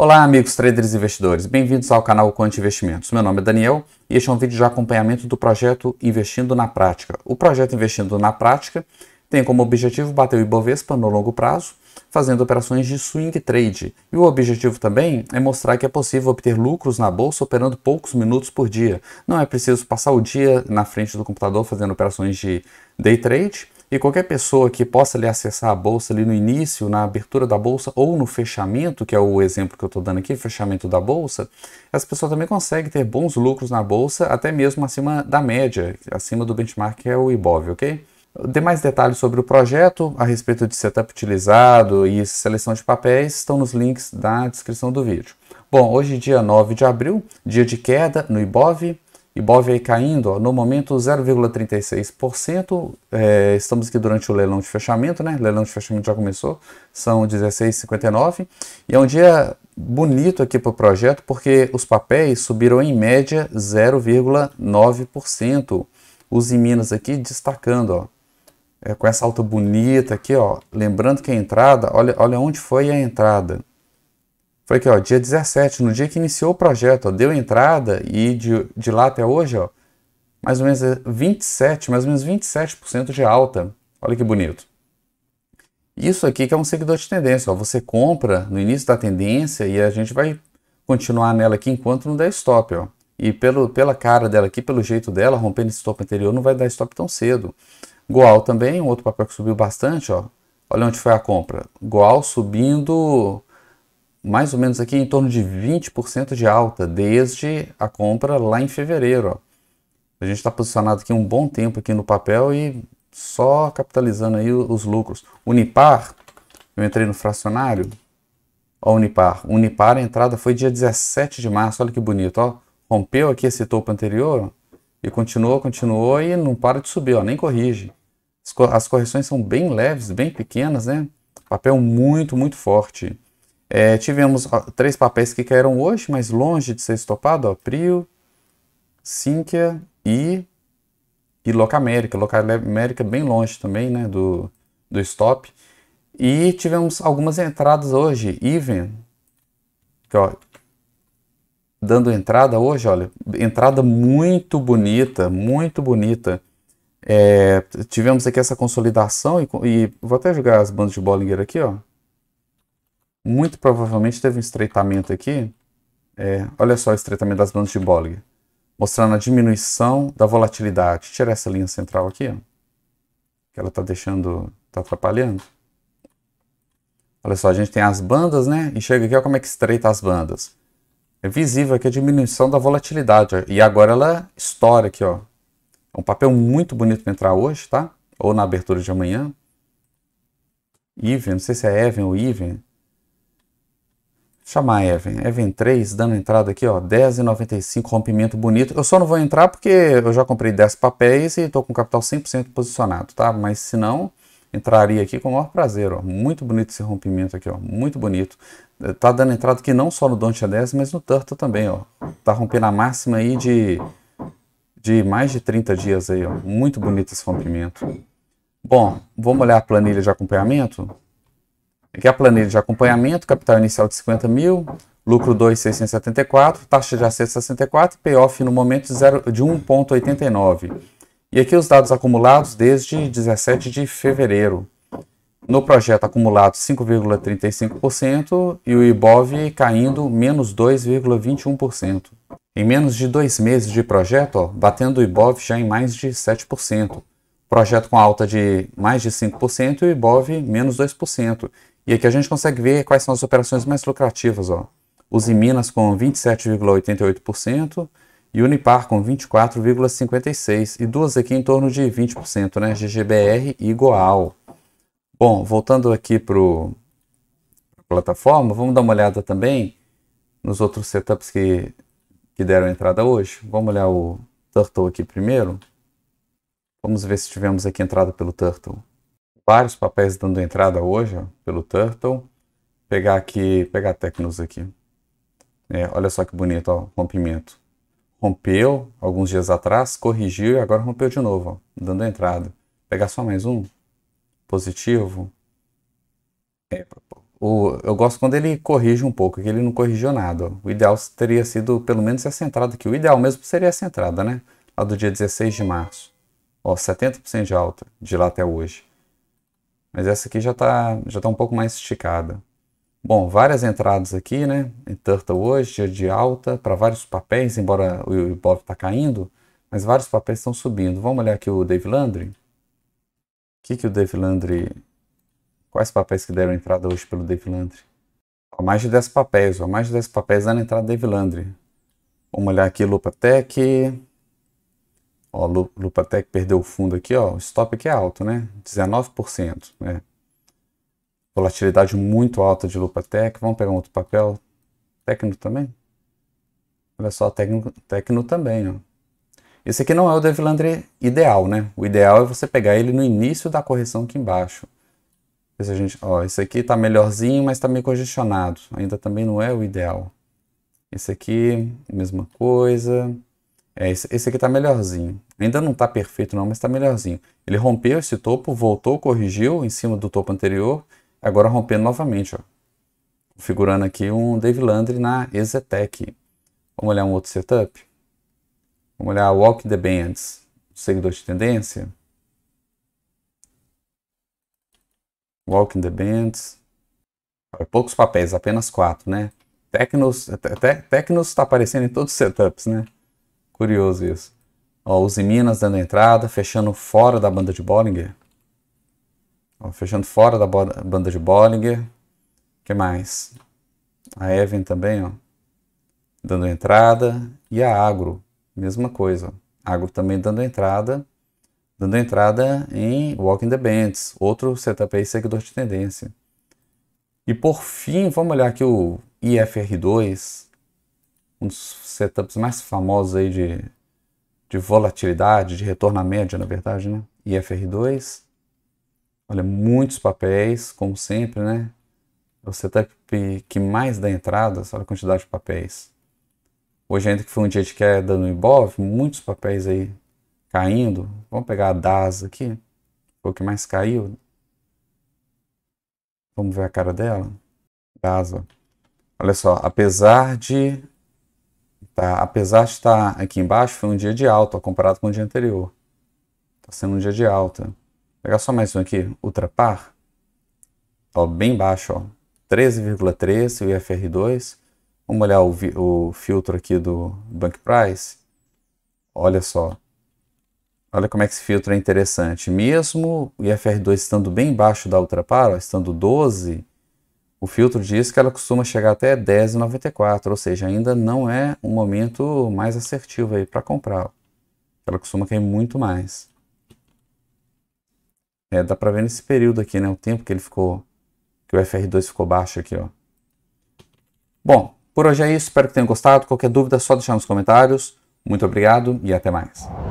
Olá, amigos traders e investidores. Bem-vindos ao canal Conte Investimentos. Meu nome é Daniel e este é um vídeo de acompanhamento do projeto Investindo na Prática. O projeto Investindo na Prática tem como objetivo bater o Ibovespa no longo prazo, fazendo operações de swing trade. E o objetivo também é mostrar que é possível obter lucros na bolsa operando poucos minutos por dia. Não é preciso passar o dia na frente do computador fazendo operações de day trade e qualquer pessoa que possa ali, acessar a bolsa ali no início, na abertura da bolsa ou no fechamento, que é o exemplo que eu estou dando aqui, fechamento da bolsa, essa pessoa também consegue ter bons lucros na bolsa, até mesmo acima da média, acima do benchmark que é o IBOV, ok? mais detalhes sobre o projeto, a respeito de setup utilizado e seleção de papéis estão nos links da descrição do vídeo. Bom, hoje dia 9 de abril, dia de queda no IBOV, Ibov aí caindo, ó, no momento 0,36%. É, estamos aqui durante o leilão de fechamento, né? O leilão de fechamento já começou, são 16,59. E é um dia bonito aqui para o projeto, porque os papéis subiram em média 0,9%. Os em Minas aqui destacando, ó. É, com essa alta bonita aqui, ó. Lembrando que a entrada, olha, olha onde foi a entrada. Foi aqui, ó, dia 17, no dia que iniciou o projeto, ó, deu entrada e de, de lá até hoje, ó, mais ou menos 27, é, mais ou menos 27% de alta. Olha que bonito. Isso aqui que é um seguidor de tendência, ó, você compra no início da tendência e a gente vai continuar nela aqui enquanto não der stop, ó. E pelo, pela cara dela aqui, pelo jeito dela, rompendo esse stop anterior, não vai dar stop tão cedo. Goal também, um outro papel que subiu bastante, ó. Olha onde foi a compra. Goal subindo mais ou menos aqui em torno de 20% de alta desde a compra lá em fevereiro. Ó. A gente está posicionado aqui um bom tempo aqui no papel e só capitalizando aí os lucros. Unipar, eu entrei no fracionário, ó Unipar. Unipar, a entrada foi dia 17 de março, olha que bonito, ó. Rompeu aqui esse topo anterior e continuou, continuou e não para de subir, ó, nem corrige. As correções são bem leves, bem pequenas, né? Papel muito, muito forte. É, tivemos ó, três papéis que caíram hoje, mas longe de ser estopado, ó, Prio, Sinqia e, e Locamérica. Locamérica bem longe também, né, do, do stop. E tivemos algumas entradas hoje, Even, que, ó, dando entrada hoje, olha, entrada muito bonita, muito bonita. É, tivemos aqui essa consolidação e, e, vou até jogar as bandas de Bollinger aqui, ó muito provavelmente teve um estreitamento aqui. É, olha só o estreitamento das bandas de Bollinger, mostrando a diminuição da volatilidade. Tirar essa linha central aqui, ó, que ela está deixando, está atrapalhando. Olha só, a gente tem as bandas, né? E chega aqui, olha como é que estreita as bandas. É visível aqui a diminuição da volatilidade. Ó, e agora ela estoura aqui, ó. É um papel muito bonito para entrar hoje, tá? Ou na abertura de amanhã. Even, não sei se é Even ou Even chamar Evan, Evan 3, dando entrada aqui, ó, 10,95, rompimento bonito. Eu só não vou entrar porque eu já comprei 10 papéis e estou com capital 100% posicionado, tá? Mas se não, entraria aqui com o maior prazer, ó. Muito bonito esse rompimento aqui, ó, muito bonito. Eh, tá dando entrada aqui não só no Don't 10, mas no Turtle também, ó. Tá rompendo a máxima aí de, de mais de 30 dias aí, ó. Muito bonito esse rompimento. Bom, vamos olhar a planilha de acompanhamento? Aqui a planilha de acompanhamento, capital inicial de 50 mil, lucro 2,674, taxa de acesso 64 payoff no momento de, 1,89. E aqui os dados acumulados desde 17 de fevereiro. No projeto acumulado 5,35% e o IBOV caindo menos 2,21%. Em menos de dois meses de projeto, ó, batendo o IBOV já em mais de 7%. Projeto com alta de mais de 5% e o IBOV menos 2%. E aqui a gente consegue ver quais são as operações mais lucrativas. Ó. Minas com 27,88% e Unipar com 24,56%. E duas aqui em torno de 20%, né? GGBR e Goal. Bom, voltando aqui para a plataforma, vamos dar uma olhada também nos outros setups que, que deram entrada hoje. Vamos olhar o Turtle aqui primeiro. Vamos ver se tivemos aqui entrada pelo Turtle vários papéis dando entrada hoje ó, pelo Turtle. Pegar aqui, pegar Tecnos aqui. É, olha só que bonito, ó, rompimento. Rompeu alguns dias atrás, corrigiu e agora rompeu de novo, ó, dando entrada. Pegar só mais um, positivo. É, o, eu gosto quando ele corrige um pouco, que ele não corrigiu nada. Ó. O ideal teria sido pelo menos essa entrada aqui. O ideal mesmo seria essa entrada, né? A do dia 16 de março. Ó, 70% de alta de lá até hoje. Mas essa aqui já está já tá um pouco mais esticada. Bom, várias entradas aqui, né? Em Turtle hoje, dia de alta, para vários papéis, embora o Ibov está caindo, mas vários papéis estão subindo. Vamos olhar aqui o Dave Landry. O que, que o Dave Landry... Quais papéis que deram entrada hoje pelo Dave Landry? Ó, mais de 10 papéis, ó, mais de 10 papéis dando entrada Dave Landry. Vamos olhar aqui Lupatec, Ó, Lupatec perdeu o fundo aqui, ó, o stop aqui é alto, né? 19%, né? Volatilidade muito alta de Lupatec. Vamos pegar um outro papel. Tecno também? Olha só, Tecno, tecno também, ó. Esse aqui não é o Devilandre ideal, né? O ideal é você pegar ele no início da correção aqui embaixo. Esse, gente, ó, esse aqui tá melhorzinho, mas tá meio congestionado. Ainda também não é o ideal. Esse aqui, mesma coisa. É, esse, esse, aqui está melhorzinho. Ainda não está perfeito não, mas está melhorzinho. Ele rompeu esse topo, voltou, corrigiu em cima do topo anterior. Agora rompendo novamente, ó. Configurando aqui um Dave Landry na Exetec. Vamos olhar um outro setup? Vamos olhar Walk the Bands. Seguidor de tendência. Walking the Bands. Poucos papéis, apenas quatro, né? Tecnos está te, tá aparecendo em todos os setups, né? Curioso isso. Ó, os Minas dando entrada, fechando fora da banda de Bollinger. Ó, fechando fora da banda de Bollinger. O que mais? A Evan também, ó. Dando entrada. E a Agro, mesma coisa. Agro também dando entrada. Dando entrada em Walking the Bands, outro setup aí seguidor de tendência. E por fim, vamos olhar aqui o IFR2, um dos setups mais famosos aí de, de volatilidade, de retorno à média, na verdade, né? IFR2. Olha, muitos papéis, como sempre, né? É o setup que mais dá entradas, olha a quantidade de papéis. Hoje, ainda que foi um dia de queda no Ibov, muitos papéis aí caindo. Vamos pegar a DAS aqui, foi o que mais caiu. Vamos ver a cara dela. DAS, Olha só, apesar de Tá? Apesar de estar aqui embaixo, foi um dia de alta comparado com o dia anterior. Está sendo um dia de alta. Vou pegar só mais um aqui, ultrapar. Ó, tá bem baixo, ó. 13,3 o IFR2. Vamos olhar o, o filtro aqui do Bank Price. Olha só. Olha como é que esse filtro é interessante. Mesmo o IFR2 estando bem baixo da ultrapar, ó, estando 12, o filtro diz que ela costuma chegar até 10,94, ou seja, ainda não é um momento mais assertivo aí para comprar. Ela costuma cair muito mais. É, dá para ver nesse período aqui, né, o tempo que ele ficou que o FR2 ficou baixo aqui, ó. Bom, por hoje é isso, espero que tenham gostado. Qualquer dúvida é só deixar nos comentários. Muito obrigado e até mais.